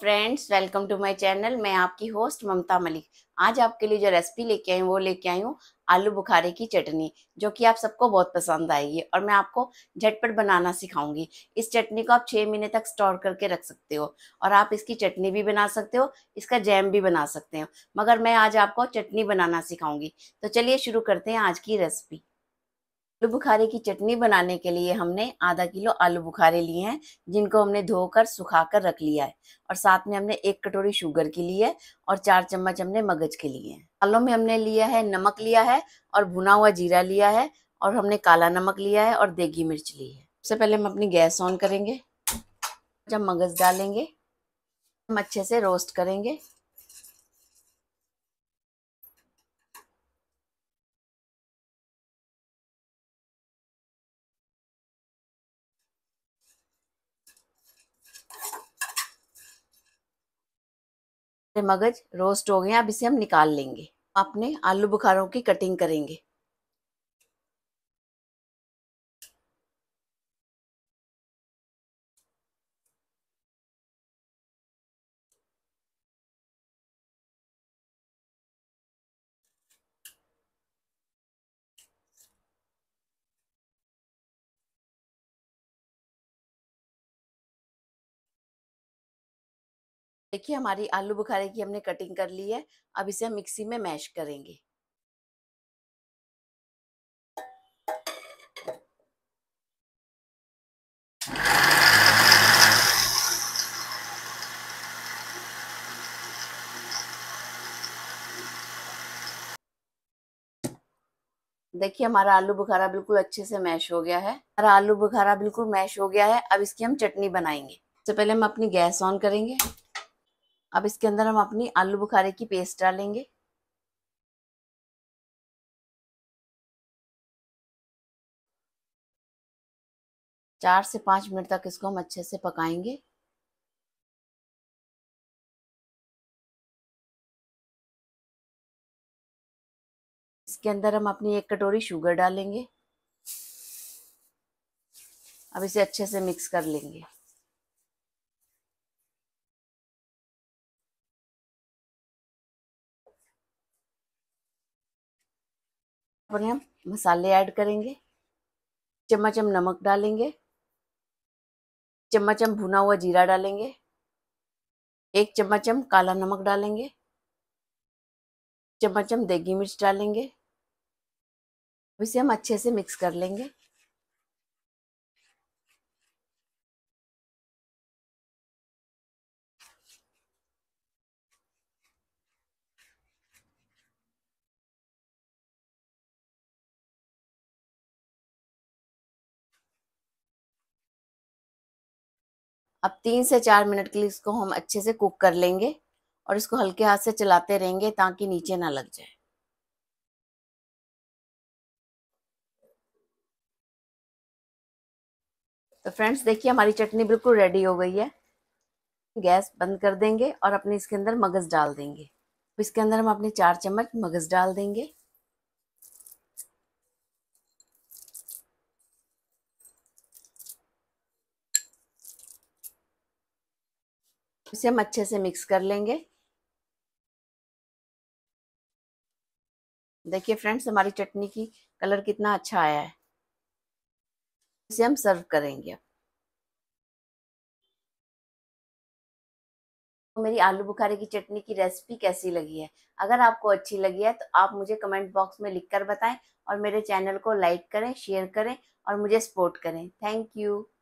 friends welcome to my channel मैं आपकी host ममता मलिक आज आपके लिए जो रेसिपी लेके आई हूँ वो लेके आई हूँ आलू बुखारे की चटनी जो कि आप सबको बहुत पसंद आएगी और मैं आपको झटपट बनाना सिखाऊंगी इस चटनी को आप छः महीने तक स्टोर करके रख सकते हो और आप इसकी चटनी भी बना सकते हो इसका जैम भी बना सकते हो मगर मैं आज आपको चटनी बनाना सिखाऊंगी तो चलिए शुरू करते हैं आज की रेसिपी आलू बुखारे की चटनी बनाने के लिए हमने आधा किलो आलू बुखारे लिए हैं जिनको हमने धोकर सुखाकर रख लिया है और साथ में हमने एक कटोरी शुगर की ली है और चार चम्मच हमने मगज के लिए हैं आलों में हमने लिया है नमक लिया है और भुना हुआ जीरा लिया है और हमने काला नमक लिया है और देगी मिर्च ली है सबसे पहले हम अपनी गैस ऑन करेंगे जब मगज डालेंगे हम अच्छे से रोस्ट करेंगे मगज रोस्ट हो गए अब इसे हम निकाल लेंगे अपने आलू बुखारों की कटिंग करेंगे देखिए हमारी आलू बुखारे की हमने कटिंग कर ली है अब इसे हम मिक्सी में मैश करेंगे देखिए हमारा आलू बुखारा बिल्कुल अच्छे से मैश हो गया है हमारा आलू बुखारा बिल्कुल मैश हो गया है अब इसकी हम चटनी बनाएंगे सबसे पहले हम अपनी गैस ऑन करेंगे अब इसके अंदर हम अपनी आलू बुखारे की पेस्ट डालेंगे चार से पाँच मिनट तक इसको हम अच्छे से पकाएंगे इसके अंदर हम अपनी एक कटोरी शुगर डालेंगे अब इसे अच्छे से मिक्स कर लेंगे पर हम मसाले ऐड करेंगे चम्मच हम नमक डालेंगे चम्मच हम भुना हुआ जीरा डालेंगे एक चम्मच हम काला नमक डालेंगे चम्मच हम देगी मिर्च डालेंगे इसे हम अच्छे से मिक्स कर लेंगे अब तीन से चार मिनट के लिए इसको हम अच्छे से कुक कर लेंगे और इसको हल्के हाथ से चलाते रहेंगे ताकि नीचे ना लग जाए तो फ्रेंड्स देखिए हमारी चटनी बिल्कुल रेडी हो गई है गैस बंद कर देंगे और अपने इसके अंदर मगज़ डाल देंगे इसके अंदर हम अपने चार चम्मच मगज़ डाल देंगे इसे हम अच्छे से मिक्स कर लेंगे देखिए फ्रेंड्स हमारी चटनी की कलर कितना अच्छा आया है इसे हम सर्व करेंगे अब तो मेरी आलू बुखारे की चटनी की रेसिपी कैसी लगी है अगर आपको अच्छी लगी है तो आप मुझे कमेंट बॉक्स में लिखकर बताएं और मेरे चैनल को लाइक करें शेयर करें और मुझे सपोर्ट करें थैंक यू